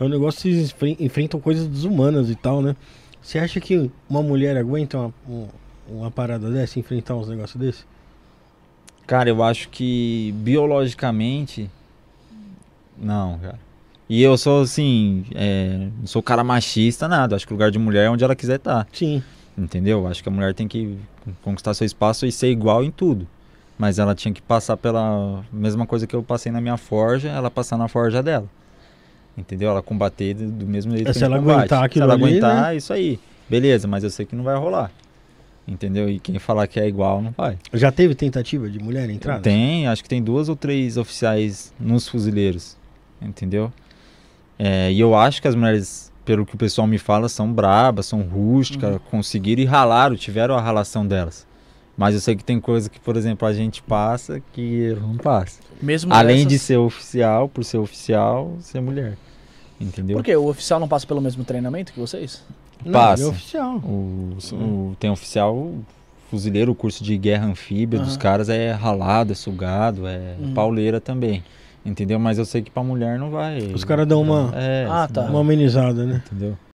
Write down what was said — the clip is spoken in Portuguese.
É um negócio que vocês enfrentam coisas desumanas e tal, né? Você acha que uma mulher aguenta uma, uma parada dessa, enfrentar uns negócios desse? Cara, eu acho que biologicamente. Não, cara. E eu sou assim, é, não sou cara machista, nada. Acho que o lugar de mulher é onde ela quiser estar. Tá. Sim. Entendeu? Acho que a mulher tem que conquistar seu espaço e ser igual em tudo. Mas ela tinha que passar pela mesma coisa que eu passei na minha forja, ela passar na forja dela. Entendeu? Ela combater do, do mesmo jeito é, que se ela combate. aguentar aquilo Se ela ali, aguentar, né? isso aí. Beleza, mas eu sei que não vai rolar. Entendeu? E quem falar que é igual não vai. Já teve tentativa de mulher entrar? Tem, acho que tem duas ou três oficiais nos fuzileiros. Entendeu? É, e eu acho que as mulheres, pelo que o pessoal me fala, são brabas, são rústicas, uhum. conseguiram e ralaram, tiveram a ralação delas. Mas eu sei que tem coisa que, por exemplo, a gente passa que não passa. Mesmo Além dessas... de ser oficial, por ser oficial, ser mulher. Entendeu? Por quê? O oficial não passa pelo mesmo treinamento que vocês? Não, passa. é oficial. O, o, é. tem oficial fuzileiro, o curso de guerra anfíbia uhum. dos caras é ralado, é sugado, é uhum. pauleira também. Entendeu? Mas eu sei que pra mulher não vai. Os caras dão uma, é, ah, tá. uma amenizada, né? Entendeu?